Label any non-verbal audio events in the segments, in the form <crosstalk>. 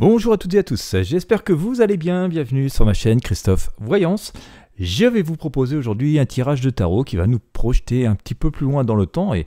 Bonjour à toutes et à tous, j'espère que vous allez bien, bienvenue sur ma chaîne Christophe Voyance. Je vais vous proposer aujourd'hui un tirage de tarot qui va nous projeter un petit peu plus loin dans le temps et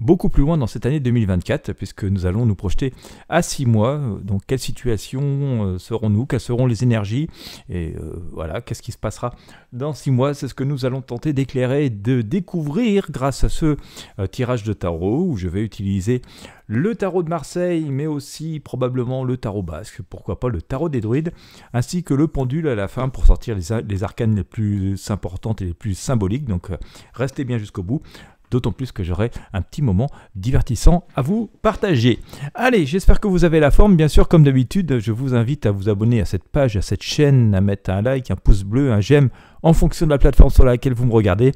beaucoup plus loin dans cette année 2024, puisque nous allons nous projeter à 6 mois. Donc, quelle situation euh, serons-nous Quelles seront les énergies Et euh, voilà, qu'est-ce qui se passera dans 6 mois C'est ce que nous allons tenter d'éclairer et de découvrir grâce à ce euh, tirage de tarot où je vais utiliser le tarot de Marseille, mais aussi probablement le tarot basque, pourquoi pas le tarot des druides, ainsi que le pendule à la fin pour sortir les, arcanes les plus importantes et les plus symboliques. Donc, restez bien jusqu'au bout. D'autant plus que j'aurai un petit moment divertissant à vous partager. Allez, j'espère que vous avez la forme. Bien sûr, comme d'habitude, je vous invite à vous abonner à cette page, à cette chaîne, à mettre un like, un pouce bleu, un j'aime en fonction de la plateforme sur laquelle vous me regardez.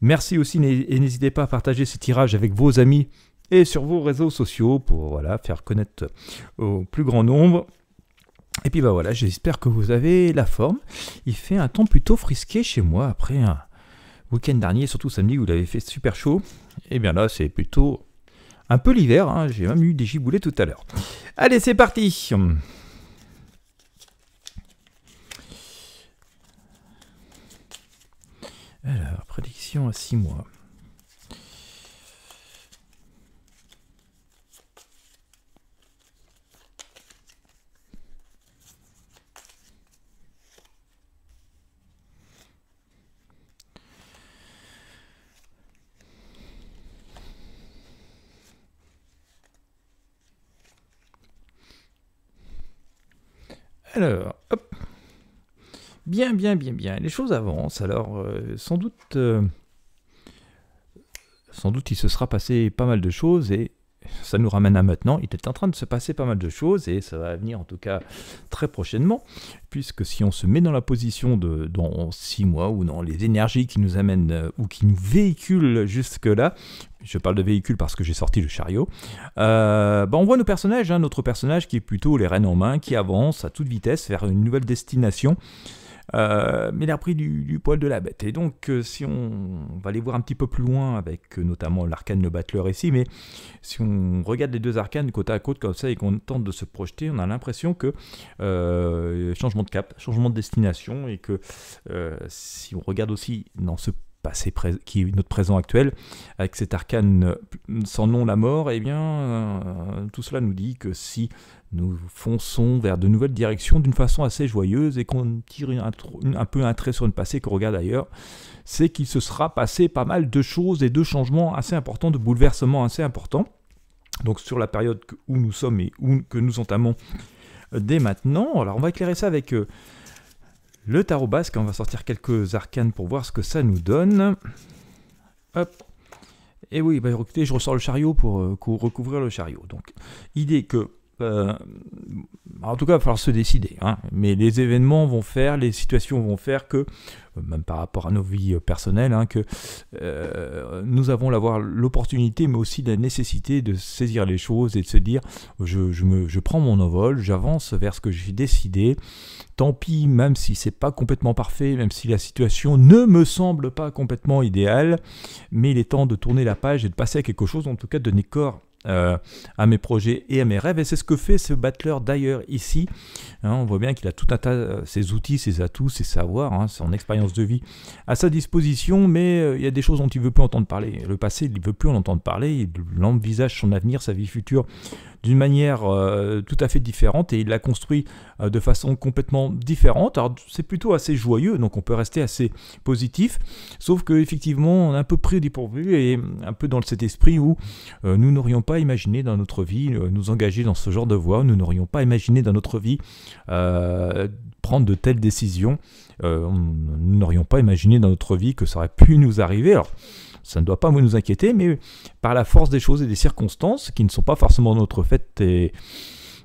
Merci aussi et n'hésitez pas à partager ce tirage avec vos amis et sur vos réseaux sociaux pour voilà, faire connaître au plus grand nombre. Et puis bah, voilà, j'espère que vous avez la forme. Il fait un temps plutôt frisqué chez moi après un, week-end dernier, surtout samedi où il avait fait super chaud. Et eh bien là, c'est plutôt un peu l'hiver. Hein. J'ai même eu des giboulées tout à l'heure. Allez, c'est parti Alors, prédiction à 6 mois. Alors, hop. Bien, bien, bien, bien. Les choses avancent. Alors, euh, sans doute, euh, sans doute, il se sera passé pas mal de choses et ça nous ramène à maintenant. Il est en train de se passer pas mal de choses et ça va venir en tout cas très prochainement, puisque si on se met dans la position de dans six mois ou dans les énergies qui nous amènent euh, ou qui nous véhiculent jusque-là, je parle de véhicule parce que j'ai sorti le chariot, euh, bah, on voit nos personnages, hein. notre personnage qui est plutôt les rênes en main, qui avance à toute vitesse vers une nouvelle destination. Euh, mais il a pris du, poil de la bête. Et donc, euh, si on, va aller voir un petit peu plus loin avec euh, notamment l'arcane, le battleur ici, mais si on regarde les deux arcanes côte à côte comme ça et qu'on tente de se projeter, on a l'impression que changement de cap, changement de destination, et que si on regarde aussi dans ce passé qui est notre présent actuel, avec cet arcane euh, sans nom la mort, et eh bien, euh, tout cela nous dit que si nous fonçons vers de nouvelles directions d'une façon assez joyeuse et qu'on tire un, un, peu un trait sur le passé qu'on regarde ailleurs, c'est qu'il se sera passé pas mal de choses et de changements assez importants, de bouleversements assez importants. Donc sur la période où nous sommes et où, que nous entamons euh, dès maintenant. Alors on va éclairer ça avec... Le tarot basque, on va sortir quelques arcanes pour voir ce que ça nous donne. Hop. Et oui, bah, écoutez, je ressors le chariot pour euh, recouvrir le chariot. Donc, idée que euh, en tout cas, il va falloir se décider. Hein. Mais les événements vont faire, les situations vont faire que, même par rapport à nos vies euh, personnelles, hein, que euh, nous avons l'opportunité, mais aussi la nécessité de saisir les choses et de se dire, je, me, je prends mon envol, j'avance vers ce que j'ai décidé. Tant pis, même si c'est pas complètement parfait, même si la situation ne me semble pas complètement idéale, mais il est temps de tourner la page et de passer à quelque chose, en tout cas de donner corps euh, à mes projets et à mes rêves. Et c'est ce que fait ce battleur d'ailleurs ici. Hein, on voit bien qu'il a tout un tas, euh, ses outils, ses atouts, ses savoirs, hein, son expérience de vie à sa disposition, mais euh, il y a des choses dont il ne veut plus entendre parler. Le passé, il ne veut plus en entendre parler, il envisage son avenir, sa vie future d'une manière tout à fait différente et il l'a construit de façon complètement différente. Alors c'est plutôt assez joyeux, donc on peut rester assez positif, sauf qu'effectivement on est un peu pris au dépourvu et un peu dans cet esprit où nous n'aurions pas imaginer dans notre vie euh, nous engager dans ce genre de voie, nous n'aurions pas imaginé dans notre vie euh, prendre de telles décisions, euh, nous n'aurions pas imaginé dans notre vie que ça aurait pu nous arriver. Alors, ça ne doit pas nous inquiéter, mais par la force des choses et des circonstances qui ne sont pas forcément notre fait et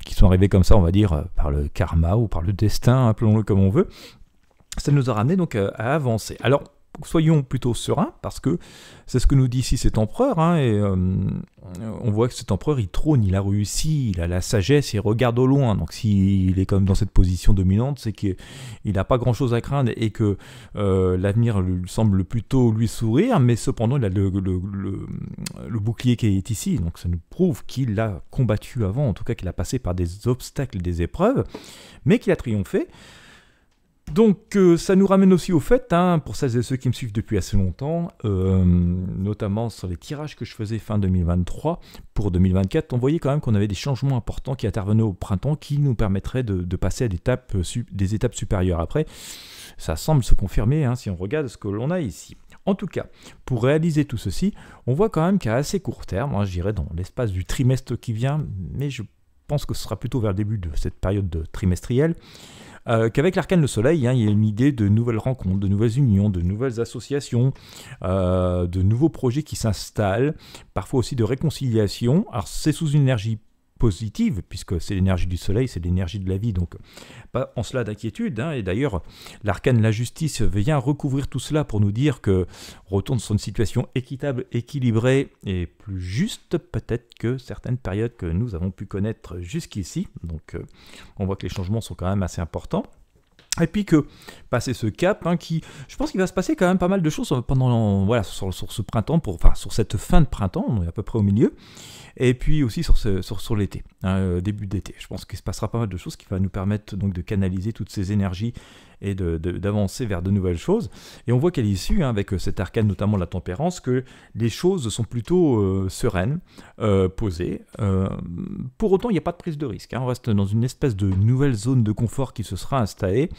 qui sont arrivées comme ça, on va dire, par le karma ou par le destin, appelons-le comme on veut, ça nous a ramené donc à avancer. Alors, soyons plutôt sereins, parce que c'est ce que nous dit ici cet empereur, hein, et euh, on voit que cet empereur, il trône, il a réussi, il a la sagesse, il regarde au loin, donc s'il est comme dans cette position dominante, c'est qu'il n'a pas grand-chose à craindre et que euh, l'avenir l'avenir semble plutôt lui sourire, mais cependant, il a le, bouclier qui est ici, donc ça nous prouve qu'il a combattu avant, en tout cas qu'il a passé par des obstacles, des épreuves, mais qu'il a triomphé. Donc euh, ça nous ramène aussi au fait, hein, pour celles et ceux qui me suivent depuis assez longtemps, euh, notamment sur les tirages que je faisais fin 2023 pour 2024, on voyait quand même qu'on avait des changements importants qui intervenaient au printemps qui nous permettraient de, passer à euh, des étapes, supérieures. Après, ça semble se confirmer hein, si on regarde ce que l'on a ici. En tout cas, pour réaliser tout ceci, on voit quand même qu'à assez court terme, hein, je dirais dans l'espace du trimestre qui vient, mais je pense que ce sera plutôt vers le début de cette période trimestrielle, euh, qu'avec l'arcane le soleil, hein, il y a une idée de nouvelles rencontres, de nouvelles unions, de nouvelles associations, euh, de nouveaux projets qui s'installent, parfois aussi de réconciliation. Alors c'est sous une énergie positive, puisque c'est l'énergie du soleil, c'est l'énergie de la vie, donc pas en cela d'inquiétude. Hein. et d'ailleurs, l'arcane la justice vient recouvrir tout cela pour nous dire que retourne sur une situation équitable, équilibrée et plus juste peut-être que certaines périodes que nous avons pu connaître jusqu'ici. Donc euh, on voit que les changements sont quand même assez importants. Et puis que passer bah, ce cap, hein, qui, je pense qu'il va se passer quand même pas mal de choses pendant voilà sur, ce printemps, pour, enfin sur cette fin de printemps, on est à peu près au milieu, et puis aussi sur, ce, sur l'été. Hein, euh, début d'été. Je pense qu'il se passera pas mal de choses qui va nous permettre donc de canaliser toutes ces énergies et d'avancer vers de nouvelles choses. Et on voit qu'à l'issue, hein, avec euh, cet arcane notamment la tempérance, que les choses sont plutôt euh, sereines, posées. pour autant, il n'y a pas de prise de risque. Hein. On reste dans une espèce de nouvelle zone de confort qui se sera installée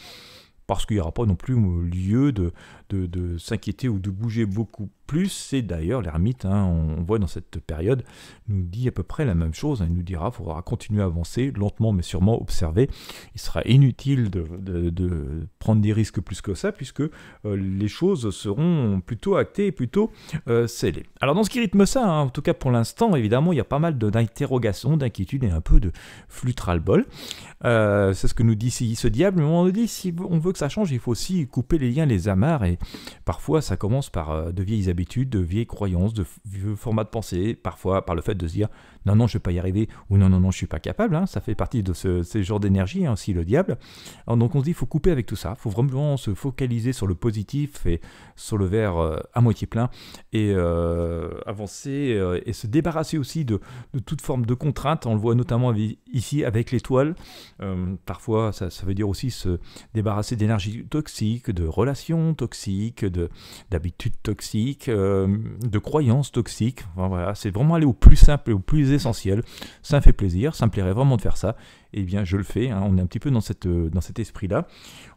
parce qu'il n'y aura pas non plus lieu de, de s'inquiéter ou de bouger beaucoup plus, c'est d'ailleurs l'ermite, hein. on, voit dans cette période, nous dit à peu près la même chose, hein. il nous dira, il faudra continuer à avancer, lentement mais sûrement observer, il sera inutile de, prendre des risques plus que ça, puisque euh, les choses seront plutôt actées et plutôt euh, scellées. Alors dans ce qui rythme ça, hein, en tout cas pour l'instant, évidemment, il y a pas mal d'interrogations, d'inquiétudes et un peu de flutralbol. bol euh, c'est ce que nous dit ce diable, mais on nous dit, si on veut que ça change, il faut aussi couper les liens, les amarres, et parfois ça commence par de vieilles habitudes de vieilles croyances, de vieux formats de pensée, parfois par le fait de se dire non, non, je ne vais pas y arriver ou non, non, non, je ne suis pas capable. Hein. ça fait partie de ce, genre d'énergie, ainsi hein, le diable. donc on se dit il faut couper avec tout ça, il faut vraiment se focaliser sur le positif et sur le verre euh, à moitié plein et euh, avancer euh, et se débarrasser aussi de, toute forme de contrainte. On le voit notamment ici avec l'étoile. parfois, ça, ça veut dire aussi se débarrasser d'énergie toxique, de relations toxiques, d'habitudes toxiques, euh, de croyances toxiques. voilà, c'est vraiment aller au plus simple et au plus essentiel. Ça me fait plaisir, ça me plairait vraiment de faire ça. Et eh bien, je le fais. Hein. on est un petit peu dans, cette, euh, dans cet esprit-là.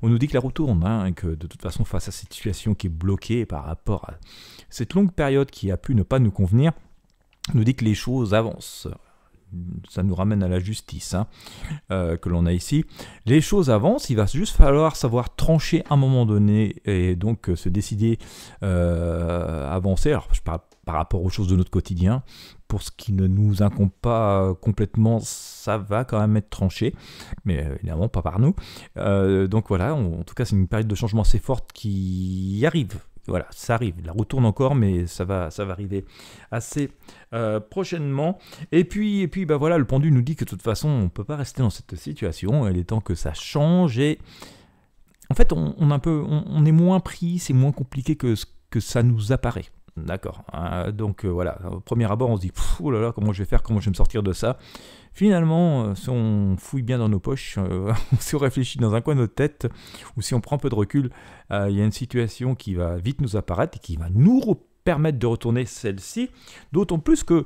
On nous dit que la roue tourne, hein, que de toute façon, face à cette situation qui est bloquée par rapport à cette longue période qui a pu ne pas nous convenir, on nous dit que les choses avancent ça nous ramène à la justice hein, euh, que l'on a ici. Les choses avancent, il va juste falloir savoir trancher à un moment donné et donc euh, se décider euh, avancer. Alors, je parle par rapport aux choses de notre quotidien. Pour ce qui ne nous incombe pas complètement, ça va quand même être tranché, mais évidemment pas par nous. donc voilà, en tout cas, c'est une période de changement assez forte qui arrive voilà, ça arrive. La retourne encore, mais ça va, ça va arriver assez euh, prochainement. Et puis, et puis bah voilà, le pendu nous dit que de toute façon, on ne peut pas rester dans cette situation. Il est temps que ça change. Et en fait, on, on est moins pris, c'est moins compliqué que ce que ça nous apparaît. D'accord. Ah, donc euh, voilà, au premier abord, on se dit, oh là là, comment je vais faire, comment je vais me sortir de ça. Finalement, euh, si on fouille bien dans nos poches, euh, si <laughs> on réfléchit dans un coin de notre tête, ou si on prend un peu de recul, il y a une situation qui va vite nous apparaître et qui va nous permettre de retourner celle-ci. D'autant plus que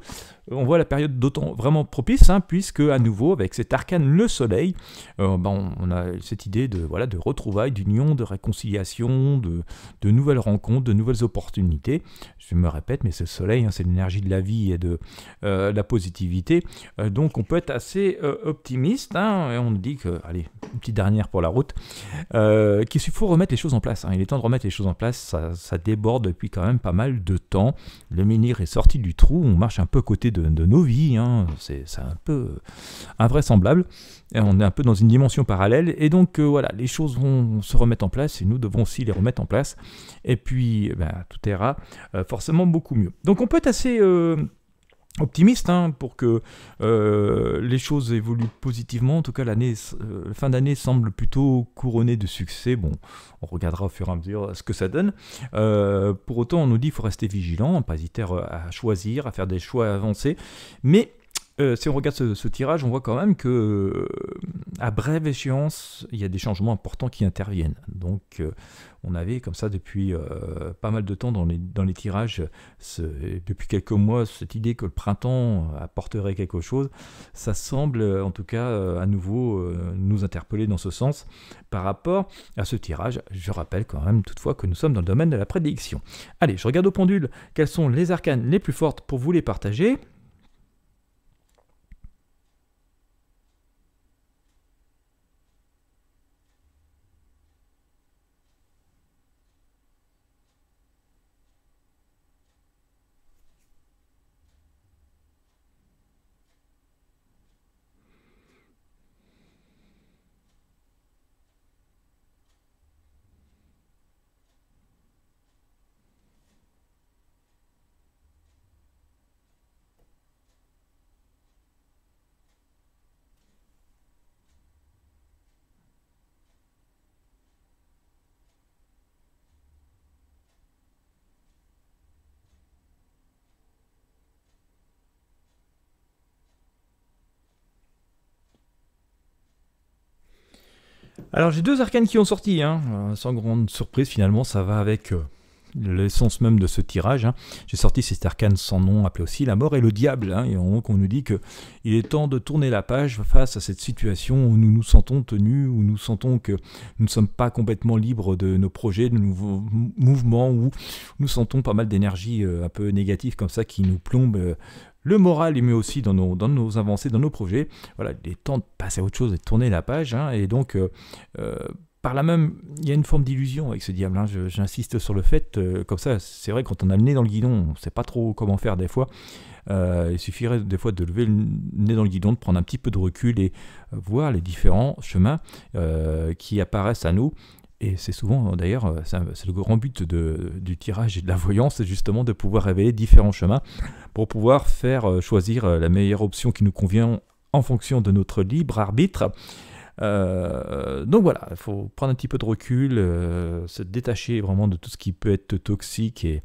on voit la période d'autant vraiment propice, hein, puisque à nouveau, avec cet arcane le soleil, euh, ben, on, a cette idée de, voilà, de retrouvailles, d'union, de réconciliation, de, nouvelles rencontres, de nouvelles opportunités. Je me répète, mais c'est le soleil, hein, c'est l'énergie de la vie et de euh, la positivité. Euh, donc on peut être assez optimiste, hein, et on dit que, allez, une petite dernière pour la route, qu'il faut remettre les choses en place. Il est temps de remettre les choses en place, ça, déborde depuis quand même pas mal de temps. Le menhir est sorti du trou, on marche un peu côté de de, nos vies. Hein. C'est un peu euh, invraisemblable. Et on est un peu dans une dimension parallèle. Et donc, euh, voilà, les choses vont se remettre en place et nous devons aussi les remettre en place. Et puis, eh ben, tout ira euh, forcément beaucoup mieux. Donc, on peut être assez optimiste hein, pour que euh, les choses évoluent positivement. En tout cas, l'année, euh, fin d'année semble plutôt couronnée de succès. Bon, on regardera au fur et à mesure euh, ce que ça donne. pour autant, on nous dit qu'il faut rester vigilant, pas hésiter à choisir, à faire des choix avancés. Mais euh, si on regarde ce, tirage, on voit quand même que euh, à brève échéance, il y a des changements importants qui interviennent. Donc, euh, on avait comme ça depuis pas mal de temps dans les, tirages, depuis quelques mois, cette idée que le printemps apporterait quelque chose. Ça semble, en tout cas, à nouveau nous interpeller dans ce sens par rapport à ce tirage. Je rappelle quand même toutefois que nous sommes dans le domaine de la prédiction. Allez, je regarde au pendule quelles sont les arcanes les plus fortes pour vous les partager. Alors j'ai deux arcanes qui ont sorti, hein. euh, sans grande surprise finalement, ça va avec euh, l'essence même de ce tirage. Hein. J'ai sorti cet arcane sans nom, appelé aussi la mort et le diable, hein. et donc on nous dit qu'il est temps de tourner la page face à cette situation où nous nous sentons tenus, où nous sentons que nous ne sommes pas complètement libres de nos projets, de nos mouvements, où nous sentons pas mal d'énergie euh, un peu négative comme ça qui nous plombe le moral est mieux aussi dans nos, avancées, dans nos projets. Voilà, il est temps de passer à autre chose et de tourner la page. Hein. et donc, euh, euh, par là même, il y a une forme d'illusion avec ce diable. Hein. J'insiste sur le fait, euh, comme ça, c'est vrai, quand on a le nez dans le guidon, on ne sait pas trop comment faire des fois. il suffirait des fois de lever le nez dans le guidon, de prendre un petit peu de recul et voir les différents chemins qui apparaissent à nous et c'est souvent, euh, d'ailleurs, euh, c'est le grand but du tirage et de la voyance, c'est justement de pouvoir révéler différents chemins pour pouvoir faire euh, choisir la meilleure option qui nous convient en fonction de notre libre arbitre. donc voilà, il faut prendre un petit peu de recul, se détacher vraiment de tout ce qui peut être toxique et,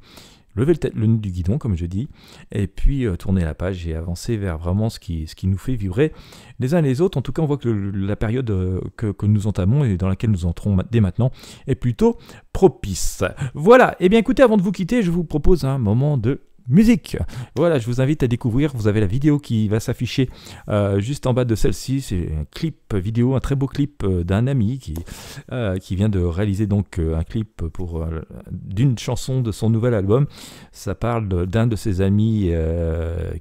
Levez le, le du guidon, comme je dis, et puis tournez euh, tourner la page et avancez vers vraiment ce qui, ce qui nous fait vibrer les uns et les autres. En tout cas, on voit que la période euh, que, que, nous entamons et dans laquelle nous entrons dès maintenant est plutôt propice. Voilà, et eh bien écoutez, avant de vous quitter, je vous propose un moment de musique. Voilà, je vous invite à découvrir. Vous avez la vidéo qui va s'afficher euh, juste en bas de celle-ci. C'est un clip vidéo, un très beau clip euh, d'un ami qui, euh, qui vient de réaliser donc un clip pour d'une chanson de son nouvel album. Ça parle d'un de ses amis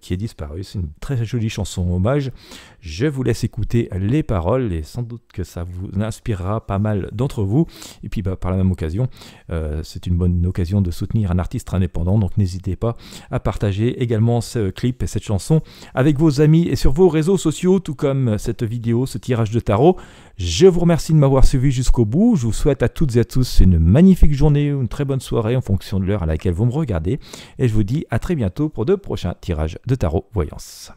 qui est disparu. C'est une très jolie chanson hommage. Je vous laisse écouter les paroles et sans doute que ça vous inspirera pas mal d'entre vous. Et puis bah, par la même occasion, euh, c'est une bonne occasion de soutenir un artiste indépendant. Donc n'hésitez pas à partager également ce clip et cette chanson avec vos amis et sur vos réseaux sociaux, tout comme cette vidéo, ce tirage de tarot. Je vous remercie de m'avoir suivi jusqu'au bout. Je vous souhaite à toutes et à tous une magnifique journée une très bonne soirée en fonction de l'heure à laquelle vous me regardez. Et je vous dis à très bientôt pour de prochains tirages de tarot voyance.